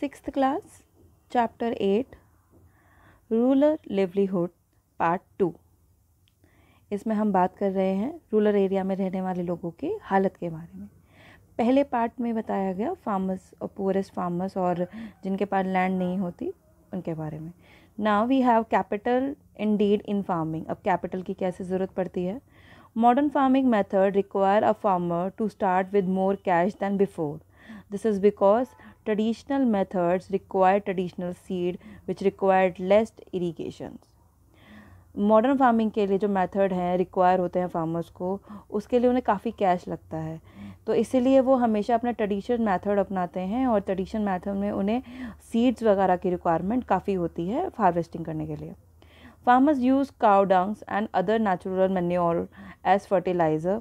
Six class chapter eight rural livelihood part two इसमें हम बात कर रहे हैं रूरल एरिया में रहने वाले लोगों की हालत के बारे में पहले पार्ट में बताया गया फार्मर्स और पुअरेस्ट फार्मर्स और जिनके पास लैंड नहीं होती उनके बारे में now we have capital needed in farming अब कैपिटल की कैसे ज़रूरत पड़ती है modern farming method require a farmer to start with more cash than before this is because traditional methods required traditional seed which required less irrigation modern farming के लिए जो method हैं रिक्वायर होते हैं फार्मर्स को उसके लिए उन्हें काफ़ी कैश लगता है तो इसीलिए वो हमेशा अपना ट्रेडिशन मेथड अपनाते हैं और ट्रेडिशन मेथड में उन्हें सीड्स वगैरह की रिक्वायरमेंट काफ़ी होती है हार्वेस्टिंग करने के लिए farmers used cow dungs and other natural manure as fertilizer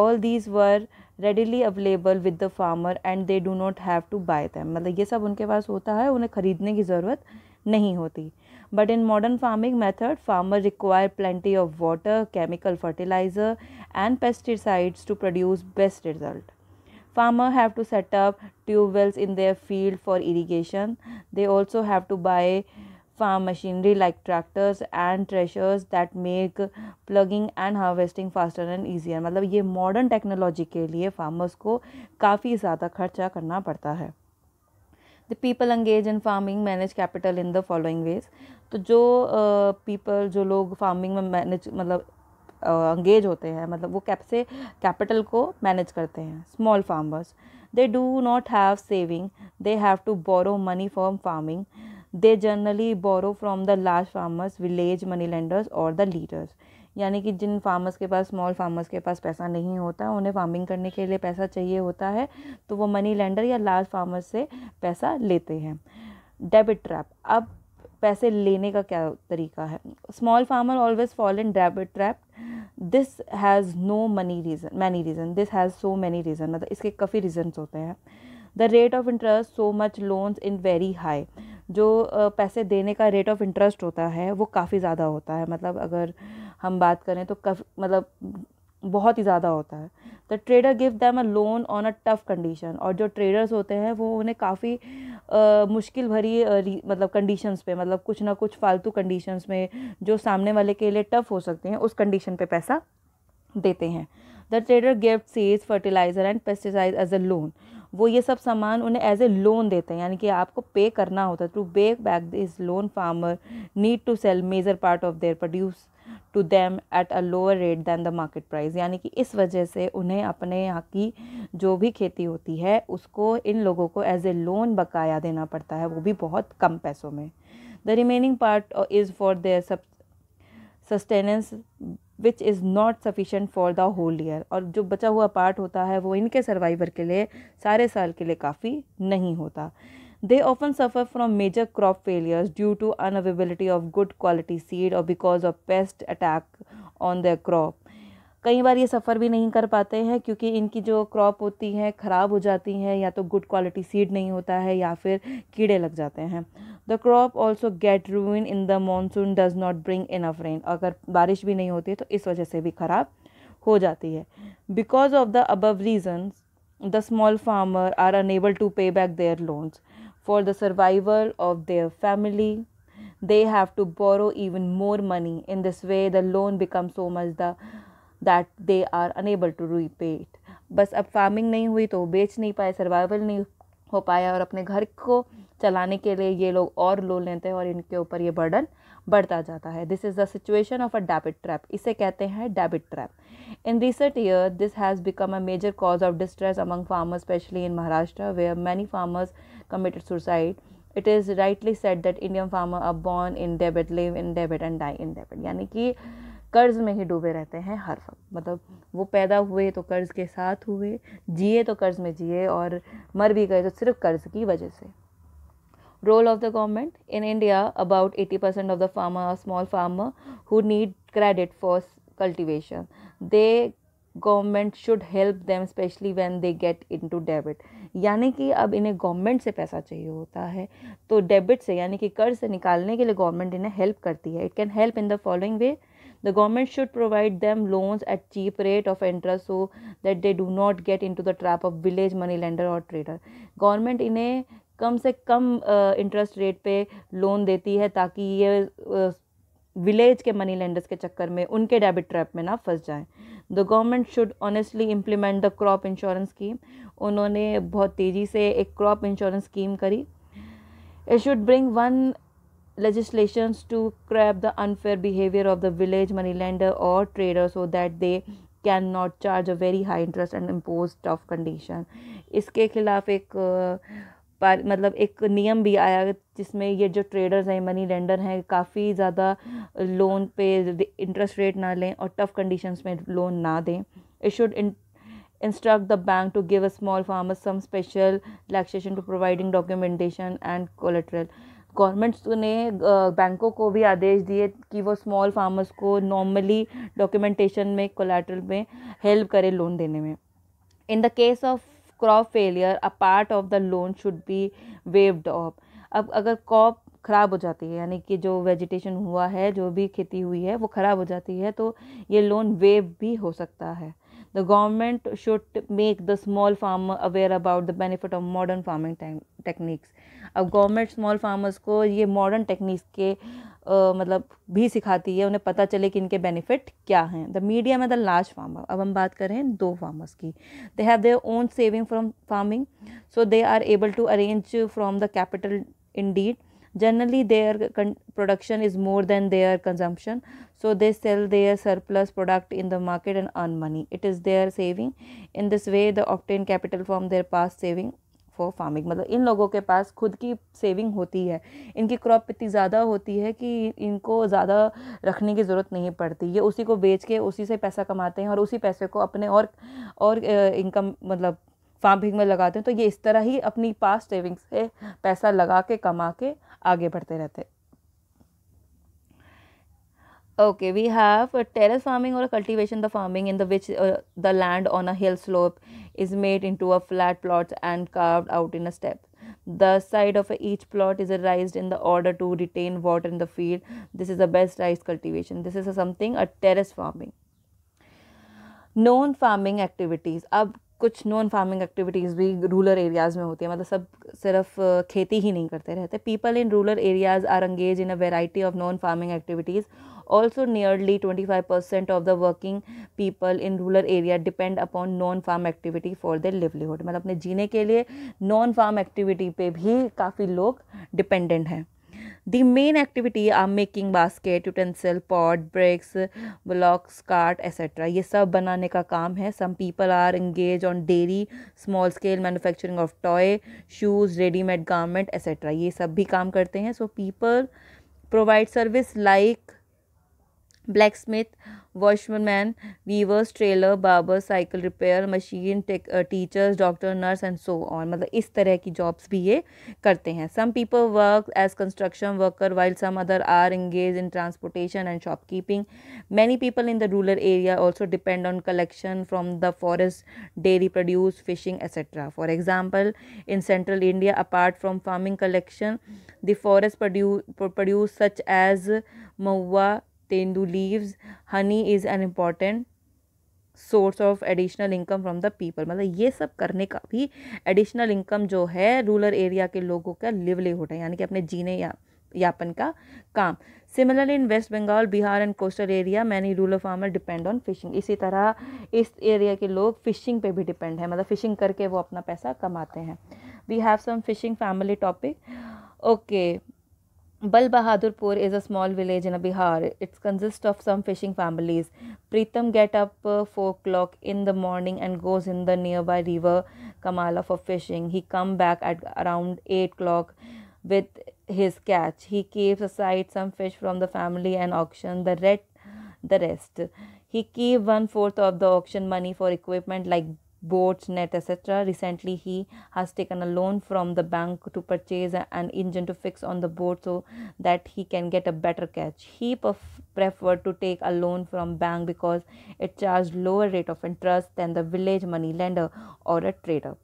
all these were readily available with the farmer and they do not have to buy them मतलब ये सब उनके पास होता है उन्हें ख़रीदने की ज़रूरत नहीं होती but in modern farming method farmer require plenty of water chemical fertiliser and pesticides to produce best result farmer have to set up tube wells in their field for irrigation they also have to buy farm machinery like tractors and threshers that make plugging and harvesting faster and easier मतलब ये modern technology के लिए farmers को काफ़ी ज़्यादा खर्चा करना पड़ता है the people engage in farming manage capital in the following ways तो जो पीपल uh, जो लोग फार्मिंग में मैनेज मतलब एंगेज uh, होते हैं मतलब वो कैप से कैपिटल को मैनेज करते हैं small farmers they do not have saving they have to borrow money for farming they generally borrow from the large farmers village money lenders और द लीडर्स यानी कि जिन फार्मर्स के पास स्मॉल फार्मर्स के पास पैसा नहीं होता उन्हें फार्मिंग करने के लिए पैसा चाहिए होता है तो वो मनी लेंडर या लार्ज फार्मर्स से पैसा लेते हैं डेबिट ट्रैप अब पैसे लेने का क्या तरीका है small farmer always fall in debit trap this has no money reason many reason this has so many reason मतलब इसके काफ़ी रीजन्स होते हैं the rate of interest so much loans in very high जो पैसे देने का रेट ऑफ़ इंटरेस्ट होता है वो काफ़ी ज़्यादा होता है मतलब अगर हम बात करें तो कफ मतलब बहुत ही ज़्यादा होता है the trader give them a loan on a tough condition और जो ट्रेडर्स होते हैं वो उन्हें काफ़ी मुश्किल भरी आ, मतलब कंडीशंस पे मतलब कुछ ना कुछ फालतू कंडीशंस में जो सामने वाले के लिए टफ़ हो सकते हैं उस कंडीशन पे पैसा देते हैं द ट्रेडर गिव सीज fertiliser and pesticide as a loan वो ये सब सामान उन्हें एज ए लोन देते हैं यानी कि आपको पे करना होता है to pay back this loan farmer need to sell major part of their produce to them at a lower rate than the market price यानी कि इस वजह से उन्हें अपने यहाँ की जो भी खेती होती है उसको इन लोगों को एज ए लोन बकाया देना पड़ता है वो भी बहुत कम पैसों में the remaining part is for their sub sustenance which is not sufficient for the whole year और जो बचा हुआ पार्ट होता है वो इनके सर्वाइवर के लिए सारे साल के लिए काफ़ी नहीं होता they often suffer from major crop failures due to unavailability of good quality seed और because of pest attack on the crop कई बार ये सफ़र भी नहीं कर पाते हैं क्योंकि इनकी जो क्रॉप होती है ख़राब हो जाती है या तो गुड क्वालिटी सीड नहीं होता है या फिर कीड़े लग जाते हैं the crop also get ruin in the monsoon does not bring enough rain अगर बारिश भी नहीं होती तो इस वजह से भी ख़राब हो जाती है because of the above reason the small farmer are unable to pay back their loans for the survival of their family they have to borrow even more money in this way the loan become so much the that they are unable to repay it बस अब farming नहीं हुई तो बेच नहीं पाए survival नहीं हो पाया और अपने घर को चलाने के लिए ये लोग और लोन लेते हैं और इनके ऊपर ये बर्डन बढ़ता जाता है this is the situation of a debit trap इसे कहते हैं debit trap in recent year this has become a major cause of distress among farmers especially in Maharashtra where are many farmers committed suicide it is rightly said that Indian farmer are born in debit live in debit and die in debit यानी कि कर्ज में ही डूबे रहते हैं हर वक्त मतलब वो पैदा हुए तो कर्ज के साथ हुए जिए तो कर्ज में जिए और मर भी गए तो सिर्फ कर्ज की वजह से role of the government in India about eighty percent of the farmer small farmer who need credit for cultivation the government should help them especially when they get into debit यानी कि अब इन्हें government से पैसा चाहिए होता है तो डेबिट से यानी कि कर्ज से निकालने के लिए गवर्नमेंट इन्हें हेल्प करती है it can help in the following way the government should provide them loans at cheap rate of interest so that they do not get into the trap of village money lender or trader government इन्हें कम से कम interest rate पे loan देती है ताकि ये village के मनी लेंडर्स के चक्कर में उनके डेबिट ट्रैप में ना फंस जाएं the government should honestly implement the crop insurance scheme उन्होंने बहुत तेज़ी से एक क्रॉप इंश्योरेंस स्कीम करी it should bring one legislations to curb the unfair behavior of the village moneylender or trader so that they cannot charge a very high interest and impose tough condition इसके खिलाफ एक पर मतलब एक नियम भी आया जिसमें ये जो ट्रेडर्स हैं मनी लेंडर हैं काफ़ी ज़्यादा लोन पे इंटरेस्ट रेट ना लें और टफ़ कंडीशंस में लोन ना दें it should instruct the bank to give a small farmer some special relaxation to providing documentation and collateral governments ने बैंकों को भी आदेश दिए कि वो स्मॉल फार्मर्स को नॉर्मली डॉक्यूमेंटेशन में कोलेट्रल में हेल्प करें लोन देने में in the case of crop failure a part of the loan should be waived off अब अगर क्रॉप ख़राब हो जाती है यानी कि जो वेजिटेशन हुआ है जो भी खेती हुई है वो ख़राब हो जाती है तो ये लोन वेव भी हो सकता है the government should make the small farmer aware about the benefit of modern farming techniques अब गवर्नमेंट स्मॉल फार्मर्स को ये मॉडर्न टेक्निक्स के आ, मतलब भी सिखाती है उन्हें पता चले कि इनके बेनिफिट क्या हैं द मीडिया में द लार्ज फार्मर अब हम बात करें दो फार्मर्स की they have their own saving from farming so they are able to arrange from the capital indeed generally their production is more than their consumption so they sell their surplus product in the market and earn money it is their saving in this way they obtain capital from their past saving for farming मतलब इन लोगों के पास खुद की saving होती है इनकी crop इतनी ज़्यादा होती है कि इनको ज़्यादा रखने की ज़रूरत नहीं पड़ती ये उसी को बेच के उसी से पैसा कमाते हैं और उसी पैसे को अपने और और इनकम मतलब फार्मिंग में लगाते हैं तो ये इस तरह ही अपनी पास सेविंग्स से पैसा लगा के कमा के आगे बढ़ते रहते Okay, we have a uh, terrace farming or cultivation, the farming in the which uh, the land on a hill slope is made into a flat plot and carved out in a step. The side of each plot is raised in the order to retain water in the field. This is the best rice cultivation. This is a something a terrace farming. Known farming activities. अब कुछ non farming activities भी rural areas में होती है मतलब सब सिर्फ खेती ही नहीं करते रहते people in rural areas are engage in a variety of non farming activities also nearly twenty five percent of the working people in rural area depend upon non farm activity for the livelihood मतलब अपने जीने के लिए non farm activity पे भी काफ़ी लोग dependent हैं The main activity are making basket, utensil, pot, bricks, blocks, cart, etc. ये सब बनाने का काम है Some people are engaged on dairy, small scale manufacturing of toy, shoes, ready-made garment, etc. ये सब भी काम करते हैं So people provide service like blacksmith, washerman, weavers, trailer, barber, cycle repair, machine tech, uh, teachers, doctor, nurse and so on. मतलब इस तरह की jobs भी ये करते हैं Some people work as construction worker while some other are engaged in transportation and shopkeeping. Many people in the rural area also depend on collection from the forest, dairy produce, fishing etc. For example, in central India, apart from farming collection, the forest produce, produce such as mawa, tendu leaves honey is an important source of additional income from the people मतलब ये सब करने का भी additional income जो है rural area के लोगों का लिवलीहुड है यानी कि अपने जीने या यापन का काम similarly in West Bengal Bihar and coastal area many rural farmer depend on fishing इसी तरह इस एरिया के लोग फिशिंग पे भी डिपेंड है मतलब फिशिंग करके वो अपना पैसा कमाते हैं we have some fishing family topic okay Bal Bahadurpur is a small village in Bihar. It consists of some fishing families. Pritam get up uh, 4 o'clock in the morning and goes in the nearby river Kamala for fishing. He come back at around 8 o'clock with his catch. He keeps aside some fish from the family and auction the, red, the rest. He keep one-fourth of the auction money for equipment like boats, net, etc. Recently, he has taken a loan from the bank to purchase an engine to fix on the boat so that he can get a better catch. He pref- preferred to take a loan from bank because it charged lower rate of interest than the village money lender or a trader.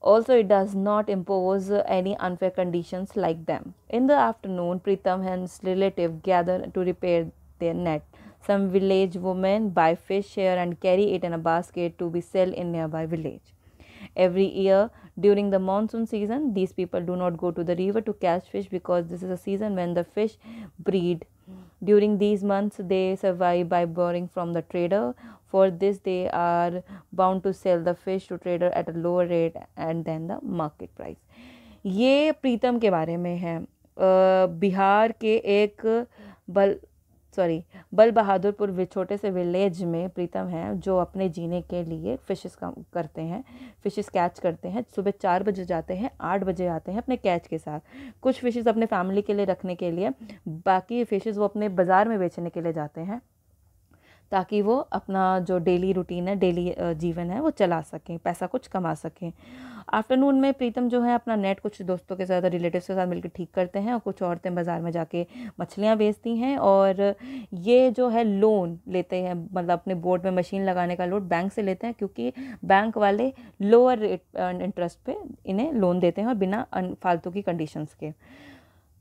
Also, it does not impose any unfair conditions like them. In the afternoon, Pritham and his relative gather to repair their net. Some village women buy fish here and carry it in a basket to be sell in nearby village. Every year during the monsoon season, these people do not go to the river to catch fish because this is a season when the fish breed. During these months, they survive by borrowing from the trader. For this, they are bound to sell the fish to trader at a lower rate and then the market price. ये प्रीतम के बारे में है बिहार के एक बल sorry बल बहादुरपुर छोटे से विलेज में प्रीतम हैं जो अपने जीने के लिए फिशेस करते हैं फिशेस कैच करते हैं सुबह चार बजे जाते हैं आठ बजे आते हैं अपने कैच के साथ कुछ फिशेस अपने फैमिली के लिए रखने के लिए बाकी फिशेस वो अपने बाज़ार में बेचने के लिए जाते हैं ताकि वो अपना जो डेली रूटीन है डेली जीवन है वो चला सकें पैसा कुछ कमा सकें आफ्टरनून में प्रीतम जो है अपना नेट कुछ दोस्तों के साथ रिलेटिव्स के साथ मिलकर ठीक करते हैं और कुछ औरतें बाज़ार में जाके मछलियाँ बेचती हैं और ये जो है लोन लेते हैं मतलब अपने बोर्ड में मशीन लगाने का लोन बैंक से लेते हैं क्योंकि बैंक वाले लोअर रेट इंटरेस्ट पे इन्हें लोन देते हैं और बिना फालतू की कंडीशंस के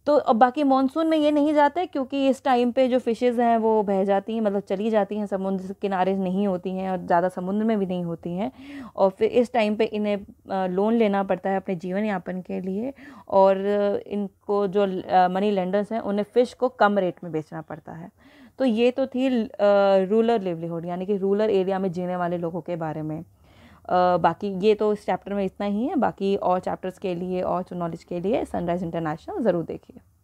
तो अब बाकी मानसून में ये नहीं जाते क्योंकि इस टाइम पे जो फ़िशेज़ हैं वो बह जाती हैं मतलब चली जाती हैं समुद्र किनारे नहीं होती हैं और ज़्यादा समुद्र में भी नहीं होती हैं और फिर इस टाइम पे इन्हें लोन लेना पड़ता है अपने जीवन यापन के लिए और इनको जो मनी लेंडर्स हैं उन्हें फ़िश को कम रेट में बेचना पड़ता है तो ये तो थी रूरल लेवलीहुड यानी कि रूरल एरिया में जीने वाले लोगों के बारे में बाकी ये तो इस चैप्टर में इतना ही है बाकी और चैप्टर्स के लिए और नॉलेज के लिए सनराइज़ इंटरनेशनल ज़रूर देखिए